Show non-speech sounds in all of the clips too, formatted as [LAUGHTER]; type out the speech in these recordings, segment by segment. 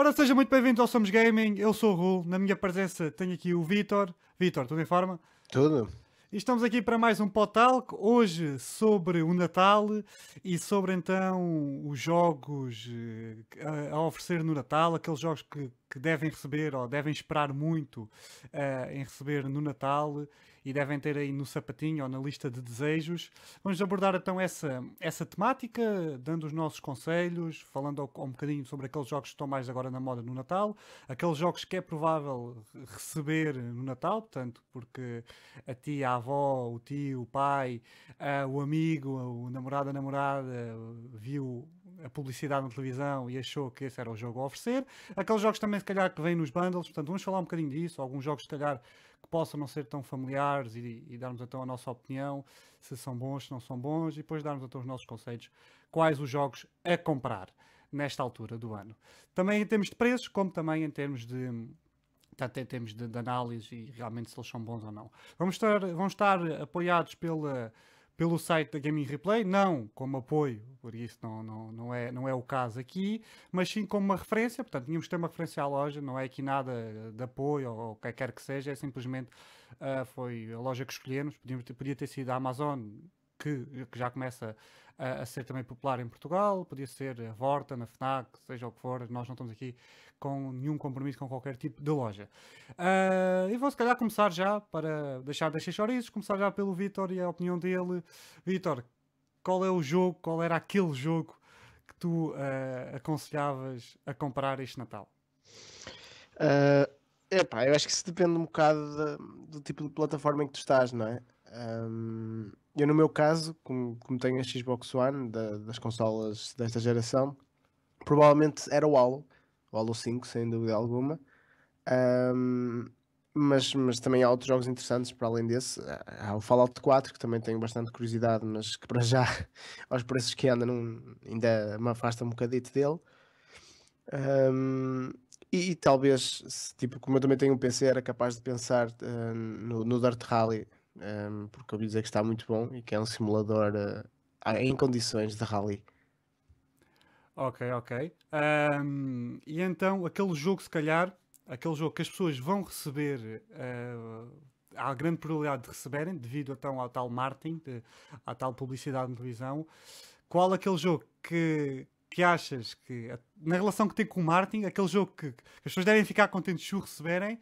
Ora, sejam muito bem-vindos ao Somos Gaming, eu sou o Rul, na minha presença tenho aqui o Vitor. Vitor, tudo em forma? Tudo. E estamos aqui para mais um Potalk, hoje sobre o Natal e sobre então os jogos eh, a oferecer no Natal, aqueles jogos que que devem receber ou devem esperar muito uh, em receber no Natal e devem ter aí no sapatinho ou na lista de desejos. Vamos abordar então essa, essa temática, dando os nossos conselhos, falando ao, um bocadinho sobre aqueles jogos que estão mais agora na moda no Natal, aqueles jogos que é provável receber no Natal, portanto, porque a tia, a avó, o tio, o pai, uh, o amigo, o namorado, a namorada viu a publicidade na televisão e achou que esse era o jogo a oferecer. Aqueles jogos também, se calhar, que vêm nos bundles, portanto, vamos falar um bocadinho disso. Alguns jogos, se calhar, que possam não ser tão familiares e, e darmos então a nossa opinião, se são bons, se não são bons, e depois darmos então os nossos conceitos, quais os jogos a comprar nesta altura do ano. Também em termos de preços, como também em termos de, até termos de, de, análise e realmente se eles são bons ou não. Vamos estar, vão estar apoiados pela pelo site da Gaming Replay, não como apoio, por isso não, não, não, é, não é o caso aqui, mas sim como uma referência, portanto, tínhamos que ter uma referência à loja, não é aqui nada de apoio ou o que quer que seja, é simplesmente uh, foi a loja que escolhemos, podíamos, podia ter sido a Amazon, que, que já começa a, a, ser também popular em Portugal, podia ser a Vorta, na FNAC, seja o que for, nós não estamos aqui com nenhum compromisso com qualquer tipo de loja. Uh, e vou se calhar começar já, para deixar das chorizos, começar já pelo Vitor e a opinião dele. Vitor, qual é o jogo, qual era aquele jogo que tu uh, aconselhavas a comprar este Natal? Uh, epá, eu acho que isso depende um bocado de, do tipo de plataforma em que tu estás, não é? Um, eu, no meu caso, como, como tenho a Xbox One da, das consolas desta geração, provavelmente era o Halo, o Halo 5, sem dúvida alguma. Um, mas, mas também há outros jogos interessantes para além desse. Há o Fallout 4, que também tenho bastante curiosidade, mas que para já, [LAUGHS] aos preços que anda, não, ainda me afasta um bocadito dele. Um, e, e, talvez, se, tipo, como eu também tenho um PC, era capaz de pensar uh, no, no Dirt Rally um, porque ouvi dizer que está muito bom e que é um simulador uh, em condições de rally. Ok, ok. Um, e então, aquele jogo, se calhar, aquele jogo que as pessoas vão receber, uh, há grande probabilidade de receberem, devido então ao tal marketing, de, à tal publicidade na televisão. Qual aquele jogo que, que achas que, na relação que tem com o marketing, aquele jogo que, que as pessoas devem ficar contentes se o receberem,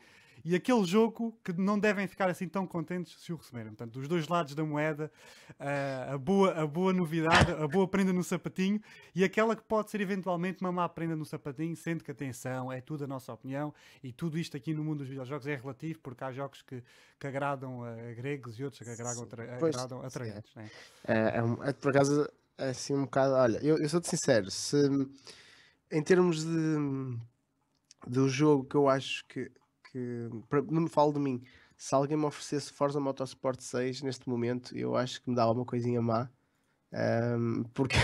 e aquele jogo que não devem ficar assim tão contentes se o receberem. Portanto, dos dois lados da moeda, eh, a, boa, a boa novidade, a boa prenda no sapatinho e aquela que pode ser eventualmente uma má prenda no sapatinho, sendo que atenção, é tudo a nossa opinião e tudo isto aqui no mundo dos videojogos é relativo porque há jogos que, que agradam a gregos e outros que agradam, a, pois, a É. Né? É, é, é, é por acaso, é assim um bocado. Olha, eu, eu sou-te sincero, se em termos de do jogo que eu acho que que. Não falo de mim. Se alguém me oferecesse Forza Motorsport 6 neste momento, eu acho que me dava uma coisinha má. Um, [LAUGHS] porque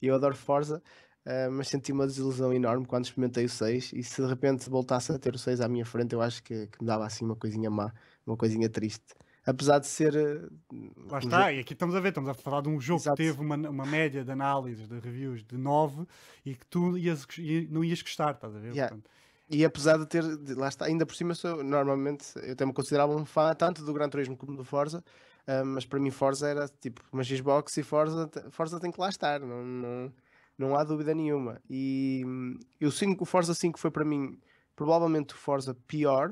eu adoro Forza, uh, mas senti uma desilusão enorme quando experimentei o 6 e se de repente voltasse a ter o 6 à minha frente eu acho que, que me dava assim uma coisinha má, uma coisinha triste. Apesar de ser. Uh, Lá um está, jogo... e aqui estamos a ver, estamos a falar de um jogo Exato. que teve uma, uma média de análises, de reviews de 9 e que tu ias, não ias gostar, estás a ver? Yeah. Portanto... E apesar de ter, de, lá está, ainda por cima, sou, normalmente eu também me considerava um fã tanto do Gran Turismo como do Forza, uh, mas para mim Forza era tipo, uma Xbox e Forza, Forza tem que lá estar, não, não, não há dúvida nenhuma. E eu sinto que o Forza 5 foi para mim provavelmente o Forza pior,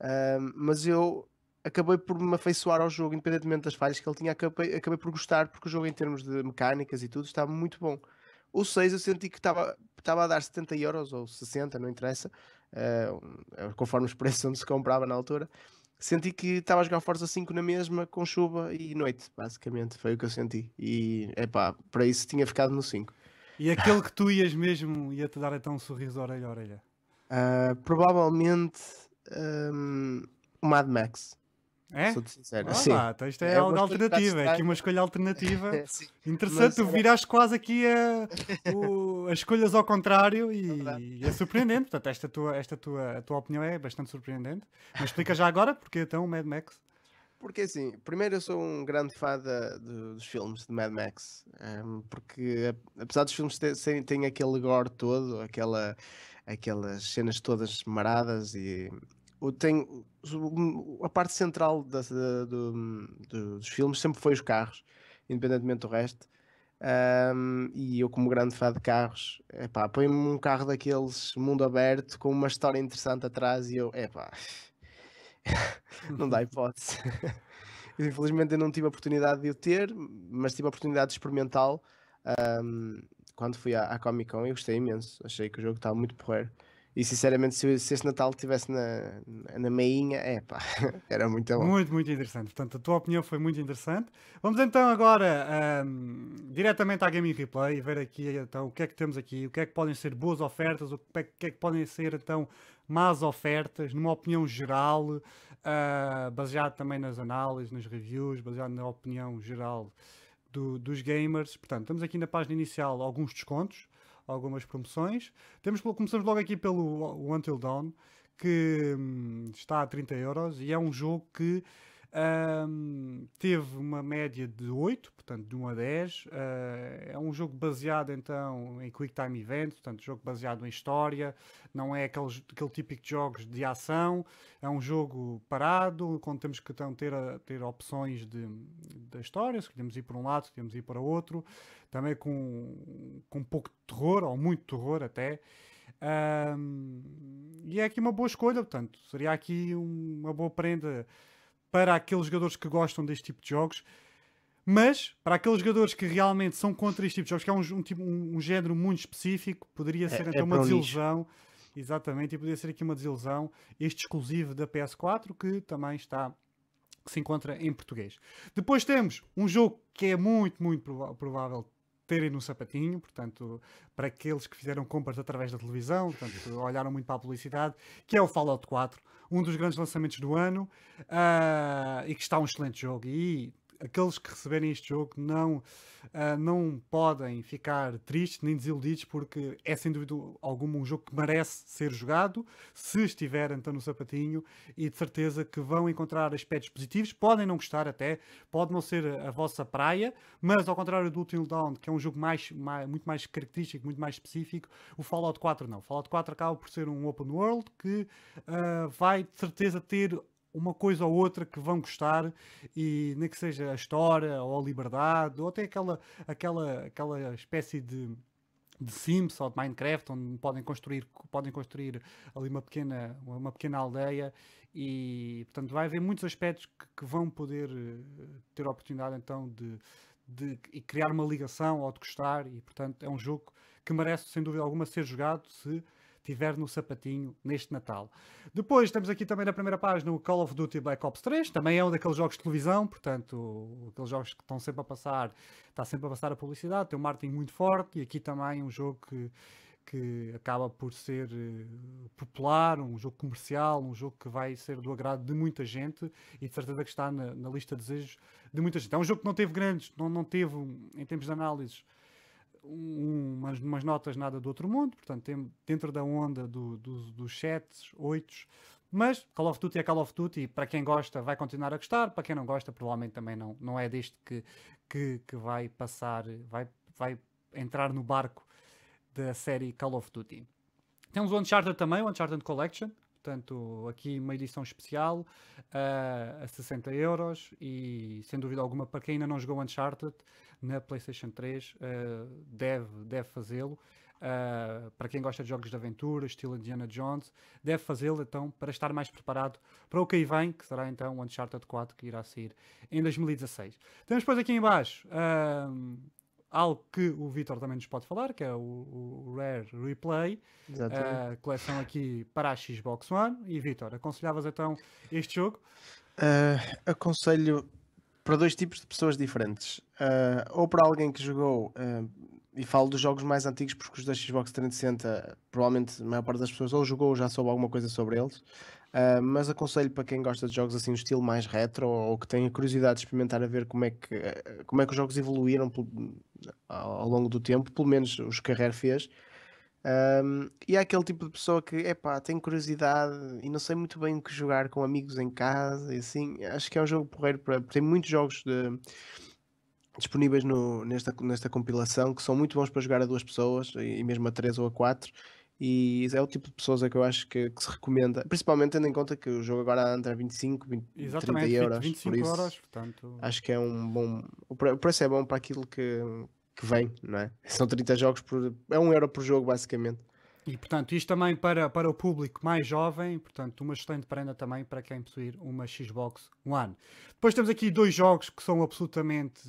uh, mas eu acabei por me afeiçoar ao jogo, independentemente das falhas que ele tinha, acabei, acabei por gostar, porque o jogo, em termos de mecânicas e tudo, estava muito bom. O 6 eu senti que estava estava a dar 70 euros ou 60, não interessa, uh, conforme os [LAUGHS] preços onde se comprava na altura. Senti que estava a jogar Forza 5 na mesma, com chuva e noite, basicamente. Foi o que eu senti. E é para isso tinha ficado no 5. E aquele que tu ias mesmo ia-te dar então um sorriso orelha a orelha? Uh, provavelmente um, o Mad Max. É? Sou sincero. Ah, isto é, é algo alternativa, é aqui uma escolha alternativa. [LAUGHS] É, Interessante, Mas, tu é viraste quase aqui a, o, [LAUGHS] as escolhas ao contrário é e, é surpreendente. Portanto, esta, tua, esta tua, a tua opinião é bastante surpreendente. Mas explica já agora porque então o Mad Max. Porque assim, primeiro eu sou um grande fã de, de, dos filmes de Mad Max, um, ehm, porque apesar dos filmes terem ter, aquele gore todo, aquela, aquelas cenas todas maradas e tem, a parte central da, da, do, dos filmes sempre foi os carros, independentemente do resto. Um, e eu, como grande fã de carros, põe-me um carro daqueles mundo aberto com uma história interessante atrás e eu, epá, [LAUGHS] não dá hipótese. [LAUGHS] Infelizmente eu não tive a oportunidade de o ter, mas tive a oportunidade de experimentá-lo um, quando fui à, à Comic Con e gostei imenso. Achei que o jogo estava muito porreiro. E sinceramente, se, se esse Natal estivesse na, na meinha, é pá, [LAUGHS] era muito bom. Muito, muito interessante. Portanto, a tua opinião foi muito interessante. Vamos então agora um, diretamente à Gaming Replay e ver aqui então o que é que temos aqui, o que é que podem ser boas ofertas, o que é que, é podem ser então más ofertas, numa opinião geral, uh, baseado também nas análises, nas reviews, baseado na opinião geral do, dos gamers. Portanto, temos aqui na página inicial alguns descontos algumas promoções. Temos, começamos logo aqui pelo Until Dawn, que hum, está a 30 euros e é um jogo que um, teve uma média de 8, portanto de 1 a 10. Uh, ah, é um jogo baseado então em Quick Time Event, portanto jogo baseado em história, não é aquele, aquele típico de jogos de ação, é um jogo parado, quando temos que então, ter, a, ter opções de, da história, se queremos ir para um lado, se queremos ir para outro, também com, com um pouco de terror, ou muito terror até. Um, e é aqui uma boa escolha, portanto, seria aqui uma boa prenda para aqueles jogadores que gostam deste tipo de jogos, mas para aqueles jogadores que realmente são contra este tipo de jogos, que é um, um, tipo, um, um género muito específico, poderia ser é, até é uma desilusão. Lixo. Exatamente, e poderia ser aqui uma desilusão este exclusivo da PS4 que também está que se encontra em português. Depois temos um jogo que é muito, muito provável terem no sapatinho, portanto, para aqueles que fizeram compras através da televisão, portanto, olharam muito para a publicidade, que é o Fallout 4, um dos grandes lançamentos do ano, uh, e que está um excelente jogo. E aqueles que receberem este jogo não, uh, não podem ficar tristes nem desiludidos, porque é sem dúvida alguma um jogo que merece ser jogado, se estiverem então no sapatinho, e de certeza que vão encontrar aspectos positivos, podem não gostar até, pode não ser a vossa praia, mas ao contrário do Until Dawn, que é um jogo mais, mais, muito mais característico, muito mais específico, o Fallout 4 não. O Fallout 4 acaba por ser um open world que uh, vai de certeza ter uma coisa ou outra que vão gostar e nem que seja a história ou a liberdade ou até aquela aquela aquela espécie de de Sims ou de Minecraft, onde podem construir, podem construir ali uma pequena, uma pequena aldeia e, portanto, vai haver muitos aspectos que, que vão poder eh, ter a oportunidade, então, de, de, criar uma ligação ou de gostar e, portanto, é um jogo que merece, sem dúvida alguma, ser jogado se tiver no sapatinho neste Natal. Depois temos aqui também na primeira página o Call of Duty Black Ops 3, também é um daqueles jogos de televisão, portanto, aqueles jogos que estão sempre a passar, está sempre a passar a publicidade, tem um marketing muito forte e aqui também um jogo que que acaba por ser eh, popular, um jogo comercial, um jogo que vai ser do agrado de muita gente e de certeza que está na, na lista de desejos de muita gente. É um jogo que não teve grandes, não, não teve, em termos de análises, um, umas, umas, notas nada do outro mundo, portanto, tem, dentro da onda do, do, dos 7, 8, mas Call of Duty é Call of Duty, para quem gosta vai continuar a gostar, para quem não gosta, provavelmente também não, não é deste que, que, que vai passar, vai, vai entrar no barco da série Call of Duty. Temos o Uncharted também, o Uncharted Collection, Portanto, aqui uma edição especial uh, a 60 euros e, sem dúvida alguma, para quem ainda não jogou Uncharted na PlayStation 3, uh, ah, deve, deve fazê-lo. Uh, para quem gosta de jogos de aventura, estilo Indiana Jones, deve fazê-lo então para estar mais preparado para o que aí vem, que será então o Uncharted 4 que irá sair em 2016. Temos depois aqui embaixo. Uh, algo que o Vitor também nos pode falar, que é o, o Rare Replay, a eh, coleção aqui para a Xbox One. E Vitor, aconselhavas então este jogo? Uh, aconselho para dois tipos de pessoas diferentes. Uh, ou para alguém que jogou, uh, e falo dos jogos mais antigos, porque os da Xbox 360, provavelmente a maior parte das pessoas ou jogou ou já soube alguma coisa sobre eles. Uh, mas aconselho para quem gosta de jogos assim, no estilo mais retro ou que tenha curiosidade de experimentar a ver como é que, ah, como é que os jogos evoluíram ao longo do tempo, pelo menos os que a Rare fez. Um, e há aquele tipo de pessoa que, pá tem curiosidade e não sei muito bem o que jogar com amigos em casa e assim. Acho que é um jogo porreiro, para, tem muitos jogos de, disponíveis no, nesta, nesta compilação que são muito bons para jogar a duas pessoas e mesmo a três ou a quatro e é o tipo de pessoas que eu acho que, que se recomenda, principalmente tendo em conta que o jogo agora anda a 25, 20, Exatamente, 30 euros. 25 por isso, horas, portanto... Acho que é um bom. O preço é bom para aquilo que, que vem, não é? [LAUGHS] São 30 jogos por. É um euro por jogo, basicamente. E portanto, isto também para, para o público mais jovem, portanto, uma excelente prenda também para quem possuir uma Xbox One. Depois temos aqui dois jogos que são absolutamente.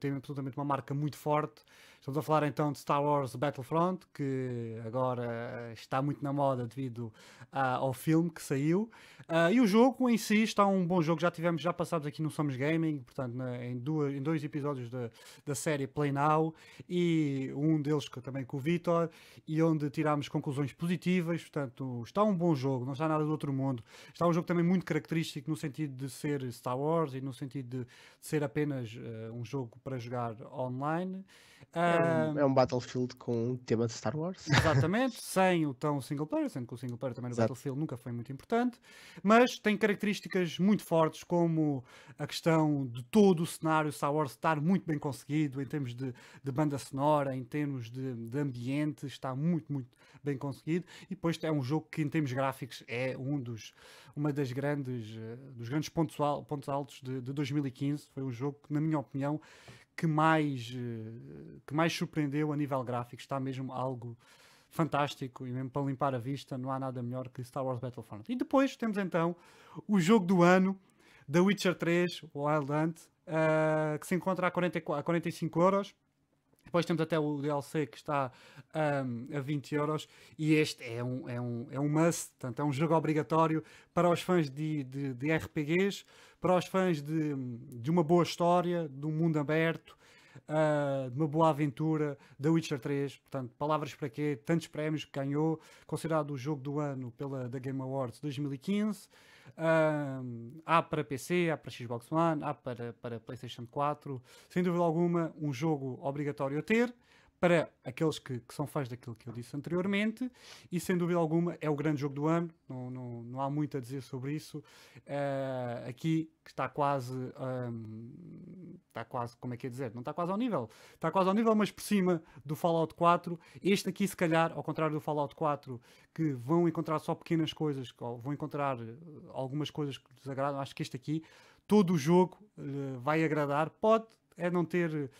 têm absolutamente uma marca muito forte. Estamos a falar então de Star Wars Battlefront, que agora eh, está muito na moda devido ah, ao filme que saiu. Uh, e o jogo em si está um bom jogo, já tivemos, já passámos aqui no Somos Gaming, portanto, na, em, duas, em dois episódios da, da série Play Now, e um deles que, também com o Vitor, e onde tirámos conclusões positivas, portanto, está um bom jogo, não está nada do outro mundo. Está um jogo também muito característico no sentido de ser Star Wars e no sentido de, ser apenas uh, um jogo para jogar online. Uh, um, é um Battlefield com um tema de Star Wars. Exatamente, sem o tão single player, sendo que o single player também no Exato. Battlefield nunca foi muito importante, mas tem características muito fortes, como a questão de todo o cenário Star Wars estar muito bem conseguido em termos de, de banda sonora, em termos de, de ambiente, está muito, muito bem conseguido. E depois é um jogo que, em termos gráficos, é um dos, uma das grandes, eh, dos grandes pontos, pontos altos de, de 2015. Foi um jogo que, na minha opinião, que mais, eh, que mais surpreendeu a nível gráfico. Está mesmo algo fantástico e mesmo para limpar a vista não há nada melhor que Star Wars Battlefront. E depois temos então o jogo do ano da Witcher 3 Wild Hunt uh, que se encontra a, 40, a 45 euros. Depois temos até o DLC que está um, ehm, a 20 euros e este é um, é um, é um must, portanto é um jogo obrigatório para os fãs de, de, de RPGs, para os fãs de, de uma boa história, de um mundo aberto, uh, de uma boa aventura, da Witcher 3. Portanto, palavras para quê? Tantos prémios que ganhou, considerado o jogo do ano pela da Game Awards 2015. Uh, ah, há para PC, há para Xbox One, há para, para PlayStation 4. Sem dúvida alguma, um jogo obrigatório a ter para aqueles que, que, são fãs daquilo que eu disse anteriormente, e sem dúvida alguma é o grande jogo do ano, não, não, não há muito a dizer sobre isso. Uh, aqui está quase. Um, ehm, está quase, como é que é dizer? Não está quase ao nível. Está quase ao nível, mas por cima do Fallout 4. Este aqui, se calhar, ao contrário do Fallout 4, que vão encontrar só pequenas coisas, vão encontrar eh, algumas coisas que desagradam, acho que este aqui. Todo o jogo uh, vai agradar, pode é não ter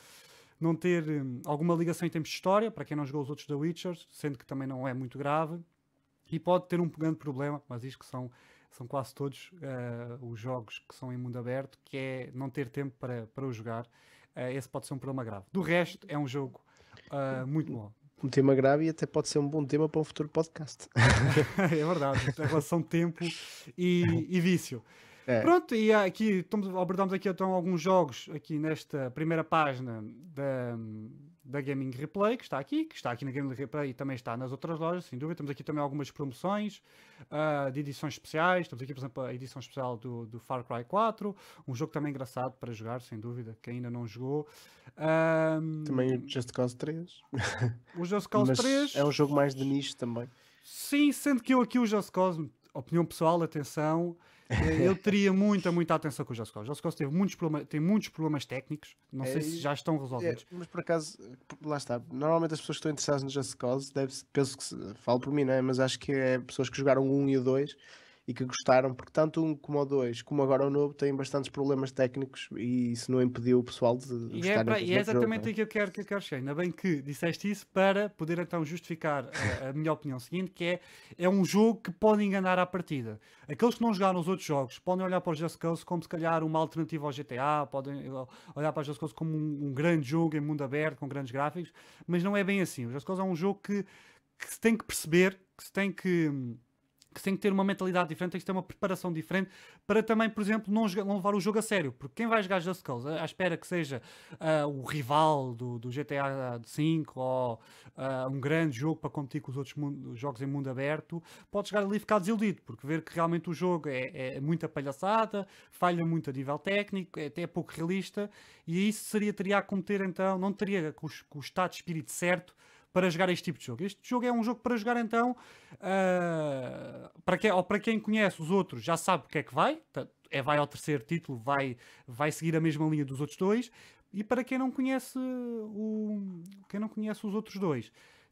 não ter hum, alguma ligação em termos de história, para quem não jogou os outros da Witcher, sendo que também não é muito grave, e pode ter um grande problema, mas isto que são, são quase todos uh, os jogos que são em mundo aberto, que é não ter tempo para, para o jogar. Uh, esse pode ser um problema grave. Do resto, é um jogo uh, muito bom. Um tema grave e até pode ser um bom tema para um futuro podcast. [LAUGHS] é verdade, em relação tempo e, e vício. É. Pronto, e aqui estamos, abordamos aqui então alguns jogos aqui nesta primeira página da, da Gaming Replay, que está aqui, que está aqui na Gaming Replay e também está nas outras lojas, sem dúvida. Temos aqui também algumas promoções uh, de edições especiais. Temos aqui, por exemplo, a edição especial do, do Far Cry 4, um jogo também engraçado para jogar, sem dúvida, quem ainda não jogou. Um, também o Just Cause 3. O Just Cause Mas 3. É um jogo mais de nicho também. Sim, sendo que eu aqui o Just Cause, opinião pessoal, atenção. É, ele [LAUGHS] teria muita, muita atenção com o Josco. O Josco teve muitos problemas, tem muitos problemas técnicos, não é, sei se já estão resolvidos. É, mas por acaso, lá está. Normalmente as pessoas que estão interessadas no Just Cause, penso que, falo por mim, né? mas acho que é pessoas que jogaram um e o 2 e que gostaram, porque tanto um como o dois, como agora o novo, têm bastantes problemas técnicos e isso não impediu o pessoal de e gostar é, pra, e é exatamente é? aquilo que eu quero, que eu quero chegar. Ainda bem que disseste isso para poder então justificar a, eh, a minha opinião seguinte, que é, é um jogo que pode enganar à partida. Aqueles que não jogaram os outros jogos podem olhar para o Just Cause como se calhar uma alternativa ao GTA, podem eh, olhar para o Just Cause como um, um grande jogo em mundo aberto, com grandes gráficos, mas não é bem assim. O Just Cause é um jogo que, que se tem que perceber, que se tem que hum, que tem que ter uma mentalidade diferente, tem que ter uma preparação diferente para também, por exemplo, não, jogar, não levar o jogo a sério. Porque quem vai jogar Just Cause à espera que seja uh, o rival do, do GTA V ah, ou uh, um grande jogo para competir com os outros mundo, jogos em mundo aberto, pode chegar ali e ficar desiludido, porque ver que realmente o jogo é, é muita palhaçada, falha muito a nível técnico, é até pouco realista, e isso seria, teria a cometer então, não teria com, com o estado de espírito certo para jogar este tipo de jogo. Este jogo é um jogo para jogar então, uh, para, quem, para quem conhece os outros já sabe o que é que vai, é, vai ao terceiro título, vai, vai seguir a mesma linha dos outros dois, e para quem não conhece o, quem não conhece os outros dois,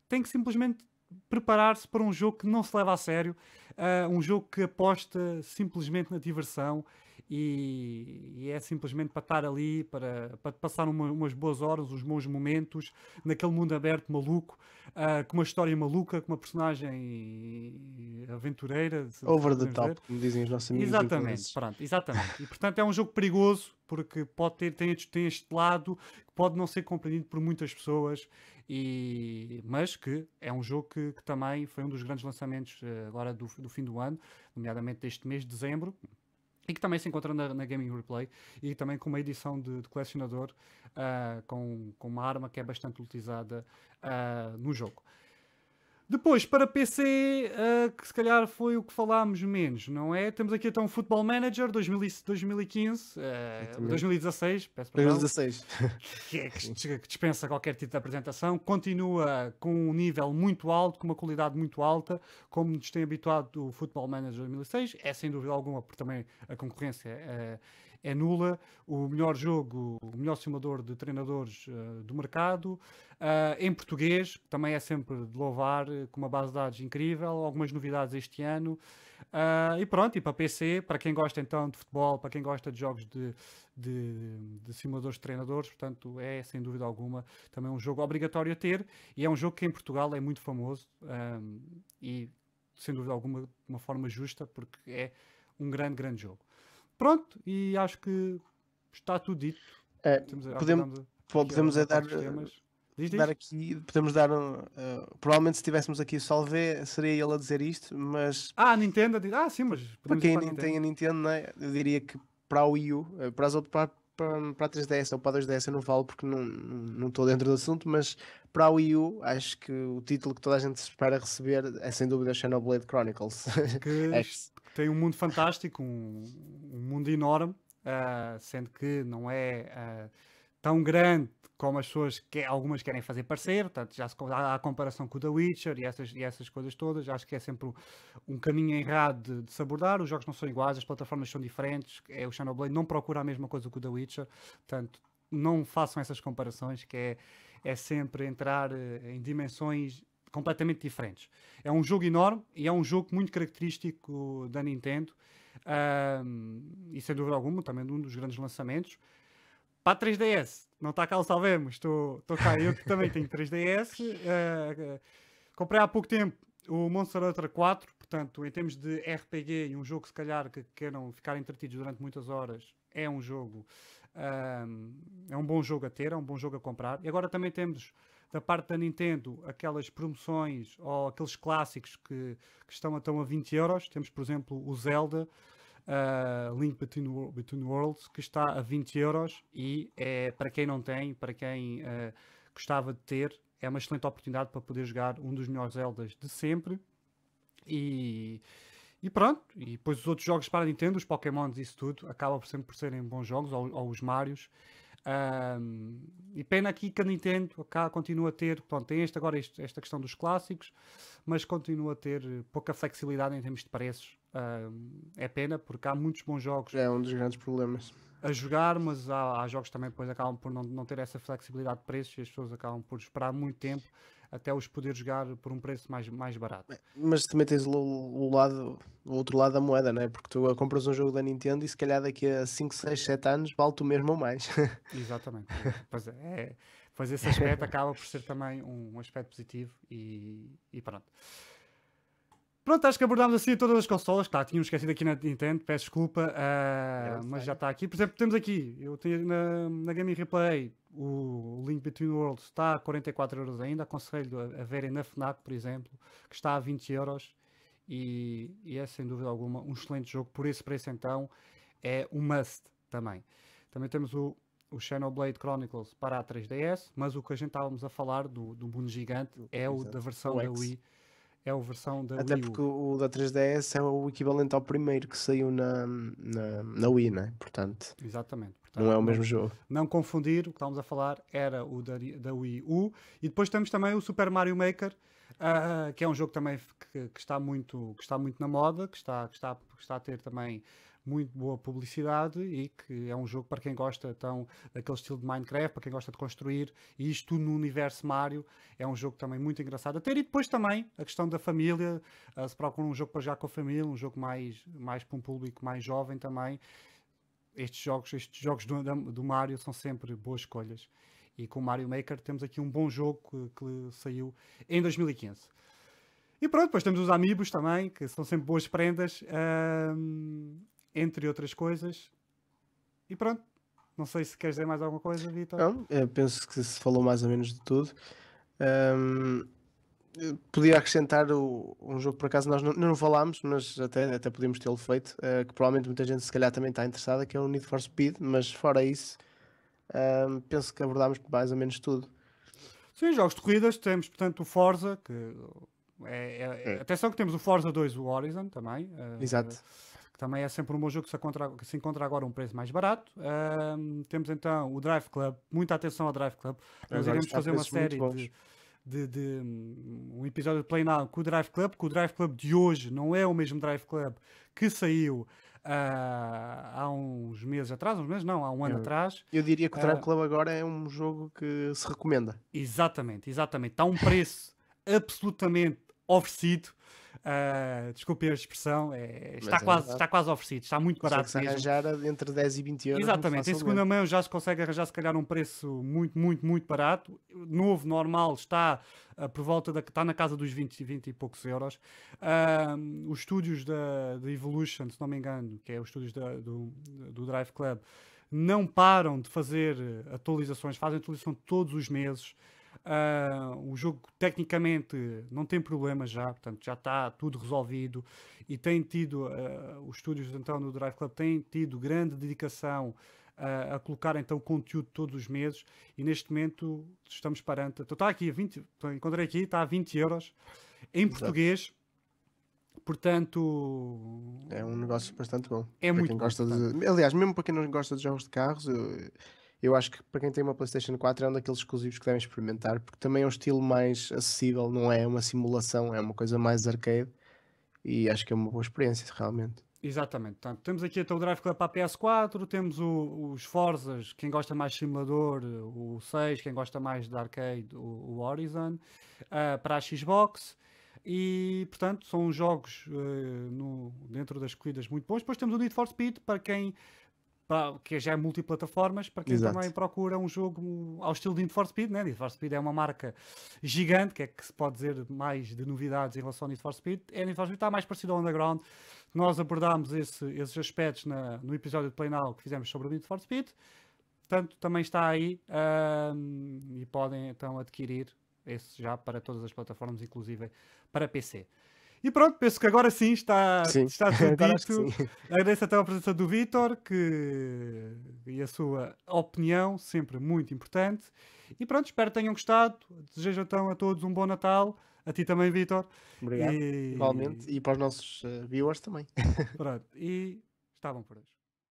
tem que simplesmente preparar-se para um jogo que não se leva a sério, uh, um jogo que aposta simplesmente na diversão e, e, é simplesmente para estar ali, para, para passar uma, umas boas horas, uns bons momentos, naquele mundo aberto maluco, uh, com uma história maluca, com uma personagem aventureira. Over the top, como dizem os nossos amigos. Exatamente, pronto, exatamente. E portanto é um jogo perigoso, porque pode ter tem, tem este lado que pode não ser compreendido por muitas pessoas, e, mas que é um jogo que, que também foi um dos grandes lançamentos eh, agora do, do fim do ano, nomeadamente deste mês de dezembro, e que também se encontra na, na, Gaming Replay e também com uma edição de, de colecionador uh, com, com, uma arma que é bastante utilizada uh, no jogo. Depois, para PC, uh, eh, que se calhar foi o que falámos menos, não é? Temos aqui então o Football Manager 2015, uh, 2016, peço perdão. 2016. [LAUGHS] Que, é que, dispensa qualquer tipo de apresentação. Continua com um nível muito alto, com uma qualidade muito alta, como nos tem habituado o Football Manager 2006. É sem dúvida alguma, porque também a concorrência... Uh, é nula. O melhor jogo, o melhor simulador de treinadores uh, do mercado, uh, em português, também é sempre de louvar, eh, com uma base de dados incrível, algumas novidades este ano. Uh, e pronto, e para PC, para quem gosta então de futebol, para quem gosta de jogos de, de, de, simuladores de treinadores, portanto, é sem dúvida alguma também um jogo obrigatório a ter e é um jogo que em Portugal é muito famoso um, e sem dúvida alguma, de uma forma justa, porque é um grande, grande jogo. Pronto, e acho que está tudo dito. É, podemos, podemos dar, eh, diz, dar aqui, podemos dar uh, provavelmente se tivéssemos aqui o Salve, seria ele a dizer isto, mas ah, a Nintendo, ah, sim, mas para quem nem tem a Nintendo, né, eu diria que para o Wii U, para as outras, para, para, a 3DS ou para a 2DS eu não falo porque não, não estou dentro do assunto, mas para o Wii U acho que o título que toda a gente espera receber é sem dúvida Xenoblade Chronicles. Que [LAUGHS] tem um mundo fantástico, um, um mundo enorme, uh, sendo que não é uh, tão grande como as pessoas que algumas querem fazer parecer, portanto, já se, há a comparação com o The Witcher e essas, e essas coisas todas, acho que é sempre um, um caminho errado de, de, se abordar, os jogos não são iguais, as plataformas são diferentes, é, o Blade não procura a mesma coisa que o The Witcher, portanto, não façam essas comparações, que é, é sempre entrar uh, em dimensões completamente diferentes. É um jogo enorme e é um jogo muito característico da Nintendo um, e sem dúvida alguma também um dos grandes lançamentos. Para 3DS, não está cá o salvemos, estou cá eu que também tenho 3DS. Uh, [LAUGHS] eh, comprei há pouco tempo o Monster Hunter 4, portanto, em termos de RPG e um jogo se calhar que queiram ficar entretidos durante muitas horas, é um jogo, é um bom jogo a ter, é um bom jogo a comprar. E agora também temos da parte da Nintendo, aquelas promoções ou aqueles clássicos que, que estão, estão a 20 euros. Temos, por exemplo, o Zelda uh, Link Between, Between Worlds, que está a 20 euros e é para quem não tem, para quem uh, gostava de ter, é uma excelente oportunidade para poder jogar um dos melhores Zeldas de sempre. E, e pronto, e depois os outros jogos para a Nintendo, os Pokémons, isso tudo, acaba sempre por serem bons jogos, ou, ou os Marios. Um, e pena aqui que a Nintendo cá continua a ter, pronto, tem este, agora este, esta questão dos clássicos, mas continua a ter eh, pouca flexibilidade em termos de preços. Um, é pena porque há muitos bons jogos. É um dos grandes problemas. A jogar, mas há, há jogos também depois acabam por não, não ter essa flexibilidade de preços e as pessoas acabam por esperar muito tempo até os poder jogar por um preço mais, mais barato. Mas também tens o, o lado, o outro lado da moeda, não é? Porque tu ah, compras um jogo da Nintendo e se calhar daqui a 5, 6, 7 anos vale tu mesmo ou mais. [LAUGHS] Exatamente. pois é, é, pois esse aspecto acaba por ser também um, um aspecto positivo e, e pronto. Pronto, acho que abordámos assim todas as consolas. Claro, tínhamos esquecido aqui na Nintendo, peço desculpa, uh, mas já está aqui. Por exemplo, temos aqui, eu tenho na, na Game Replay, o Link Between Worlds está a 44 euros ainda, aconselho a, a verem na FNAC, por exemplo, que está a 20 euros e, e, é sem dúvida alguma um excelente jogo, por esse preço então é um must também. Também temos o, o blade Chronicles para a 3DS, mas o que a gente estávamos a falar do, do mundo gigante é o da versão o da Wii. É a versão da Até Wii porque o da 3DS é o equivalente ao primeiro que saiu na, na, na Wii, né? Portanto. Exatamente não é o tá, mesmo jogo. Não confundir, o que estávamos a falar era o da, da Wii U. E depois temos também o Super Mario Maker, uh, que é um jogo também que, que, está, muito, que está muito na moda, que está, que, está, que está a ter também muito boa publicidade e que é um jogo para quem gosta então, daquele estilo de Minecraft, para quem gosta de construir, e isto no universo Mario é um jogo também muito engraçado a ter. E depois também a questão da família, uh, se procura um jogo para jogar com a família, um jogo mais, mais para um público mais jovem também, estes jogos, estes jogos do, do, Mario são sempre boas escolhas. E com o Mario Maker temos aqui um bom jogo que, que saiu em 2015. E pronto, depois temos os amigos também, que são sempre boas prendas, hum, entre outras coisas. E pronto, não sei se queres dizer mais alguma coisa, Vitor. Não, penso que se falou mais ou menos de tudo. Hum podia acrescentar o, um jogo por acaso nós não, não falámos, mas até, até podíamos tê-lo feito, uh, que provavelmente muita gente se calhar também está interessada, que é o Need for Speed, mas fora isso, uh, penso que abordámos mais ou menos tudo. Sim, jogos de corridas, temos portanto o Forza, que é, é, é. é. atenção que temos o Forza 2, o Horizon também. Uh, Exato. Que também é sempre um bom jogo que se encontra, que se encontra agora a um preço mais barato. Ehm, temos então o Drive Club, muita atenção ao Drive Club. Nós iremos fazer uma série de de, de hum, um episódio de Play Now com o Drive Club, que o Drive Club de hoje não é o mesmo Drive Club que saiu uh, há uns meses atrás, uns meses não, há um ano eu, atrás. Eu diria que o Drive uh, Club agora é um jogo que se recomenda. Exatamente, exatamente. Está um preço absolutamente oferecido. Uh, a expressão, é, está, é quase, está quase oferecido, está muito barato. Se arranjar entre 10 e 20 euros. Exatamente, em segunda mão já se consegue arranjar se calhar um preço muito, muito, muito barato. Novo, normal, está uh, por volta da está na casa dos 20, 20 e poucos euros. Uh, os estúdios da, da Evolution, se não me engano, que é os estúdios da, do, do Drive Club, não param de fazer atualizações, fazem atualização todos os meses. Uh, o jogo tecnicamente não tem problema já, portanto já está tudo resolvido e tem tido, uh, os estúdios então do Drive Club têm tido grande dedicação a, a colocar então o conteúdo todos os meses e neste momento estamos parando. Então, está aqui a 20, então, encontrei aqui, está a 20 euros em Exato. português. Portanto. É um negócio bastante bom. É muito quem bom, gosta de, Aliás, mesmo para quem não gosta de jogos de carros, eu, eu acho que para quem tem uma PlayStation 4 é um daqueles exclusivos que devem experimentar, porque também é um estilo mais acessível, não é uma simulação, é uma coisa mais arcade e acho que é uma boa experiência realmente. Exatamente, Portanto, temos aqui a o Drive Club para a PS4, temos o, os Forzas, quem gosta mais de simulador, o 6, quem gosta mais de arcade, o, o Horizon, uh, para a Xbox, e portanto são jogos uh, no, dentro das corridas muito bons. Depois temos o Need for Speed para quem para, que já é multiplataformas, para quem Exato. também procura um jogo ao estilo de Need for Speed, né? Need for Speed é uma marca gigante, que é que se pode dizer mais de novidades em relação ao Need for Speed. É, Need for Speed está mais parecido ao Underground. Nós abordámos esse, esses aspectos na, no episódio de Play Now que fizemos sobre o Need for Speed. Portanto, também está aí um, e podem então adquirir esse já para todas as plataformas, inclusive para PC. E pronto, penso que agora sim está, sim. está [LAUGHS] tudo dito. Agradeço até a presença do Vitor que... e a sua opinião, sempre muito importante. E pronto, espero que tenham gostado. Desejo então a todos um bom Natal. A ti também, Vitor. Obrigado. E... Igualmente. E para os nossos uh, viewers também. [LAUGHS] pronto. E estavam por hoje.